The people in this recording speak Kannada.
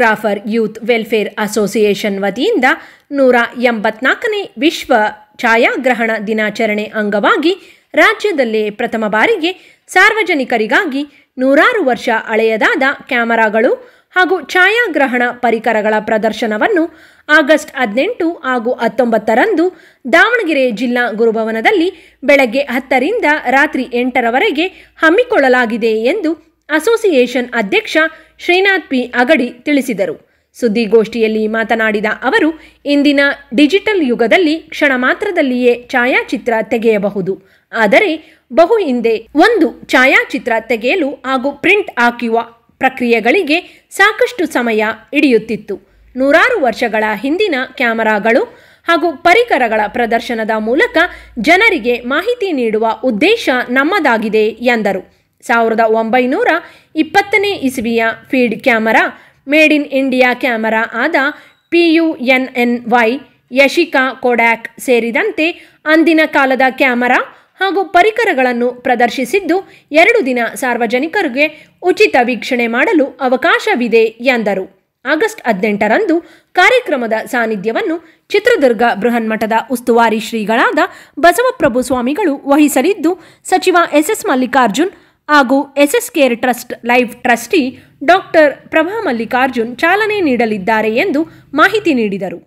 ಫೋಟೋಗ್ರಾಫರ್ ಯೂತ್ ವೆಲ್ಫೇರ್ ಅಸೋಸಿಯೇಷನ್ ವತಿಯಿಂದ ನೂರ ಎಂಬತ್ನಾಲ್ಕನೇ ವಿಶ್ವ ಛಾಯಾಗ್ರಹಣ ದಿನಾಚರಣೆ ಅಂಗವಾಗಿ ರಾಜ್ಯದಲ್ಲೇ ಪ್ರಥಮ ಬಾರಿಗೆ ಸಾರ್ವಜನಿಕರಿಗಾಗಿ ನೂರಾರು ವರ್ಷ ಅಳೆಯದಾದ ಕ್ಯಾಮರಾಗಳು ಹಾಗೂ ಛಾಯಾಗ್ರಹಣ ಪರಿಕರಗಳ ಪ್ರದರ್ಶನವನ್ನು ಆಗಸ್ಟ್ ಹದಿನೆಂಟು ಹಾಗೂ ಹತ್ತೊಂಬತ್ತರಂದು ದಾವಣಗೆರೆ ಜಿಲ್ಲಾ ಗುರುಭವನದಲ್ಲಿ ಬೆಳಗ್ಗೆ ಹತ್ತರಿಂದ ರಾತ್ರಿ ಎಂಟರವರೆಗೆ ಹಮ್ಮಿಕೊಳ್ಳಲಾಗಿದೆ ಎಂದು ಅಸೋಸಿಯೇಷನ್ ಅಧ್ಯಕ್ಷ ಶ್ರೀನಾಥ್ ಪಿ ಅಗಡಿ ತಿಳಿಸಿದರು ಸುದ್ದಿಗೋಷ್ಠಿಯಲ್ಲಿ ಮಾತನಾಡಿದ ಅವರು ಇಂದಿನ ಡಿಜಿಟಲ್ ಯುಗದಲ್ಲಿ ಕ್ಷಣ ಮಾತ್ರದಲ್ಲಿಯೇ ಛಾಯಾಚಿತ್ರ ತೆಗೆಯಬಹುದು ಆದರೆ ಬಹು ಹಿಂದೆ ಒಂದು ಛಾಯಾಚಿತ್ರ ತೆಗೆಯಲು ಹಾಗೂ ಪ್ರಿಂಟ್ ಹಾಕುವ ಪ್ರಕ್ರಿಯೆಗಳಿಗೆ ಸಾಕಷ್ಟು ಸಮಯ ಹಿಡಿಯುತ್ತಿತ್ತು ನೂರಾರು ವರ್ಷಗಳ ಹಿಂದಿನ ಕ್ಯಾಮರಾಗಳು ಹಾಗೂ ಪರಿಕರಗಳ ಪ್ರದರ್ಶನದ ಮೂಲಕ ಜನರಿಗೆ ಮಾಹಿತಿ ನೀಡುವ ಉದ್ದೇಶ ನಮ್ಮದಾಗಿದೆ ಎಂದರು ಸಾವಿರದ ಒಂಬೈನೂರ ಇಪ್ಪತ್ತನೇ ಇಸವಿಯ field camera made in India camera ಆದ P U N N Y Yashica Kodak ಸೇರಿದಂತೆ ಅಂದಿನ ಕಾಲದ ಕ್ಯಾಮರಾ ಹಾಗೂ ಪರಿಕರಗಳನ್ನು ಪ್ರದರ್ಶಿಸಿದ್ದು ಎರಡು ದಿನ ಸಾರ್ವಜನಿಕರಿಗೆ ಉಚಿತ ವೀಕ್ಷಣೆ ಮಾಡಲು ಅವಕಾಶವಿದೆ ಎಂದರು ಆಗಸ್ಟ್ ಹದಿನೆಂಟರಂದು ಕಾರ್ಯಕ್ರಮದ ಸಾನ್ನಿಧ್ಯವನ್ನು ಚಿತ್ರದುರ್ಗ ಬೃಹನ್ಮಠದ ಉಸ್ತುವಾರಿ ಶ್ರೀಗಳಾದ ಬಸವಪ್ರಭು ಸ್ವಾಮಿಗಳು ವಹಿಸಲಿದ್ದು ಸಚಿವ ಎಸ್ ಎಸ್ ಮಲ್ಲಿಕಾರ್ಜುನ್ ಹಾಗೂ S S care trust life trustee doctor Prabha Mallikarjun ಚಾಲನೆ ನೀಡಲಿದ್ದಾರೆ ಎಂದು ಮಾಹಿತಿ ನೀಡಿದರು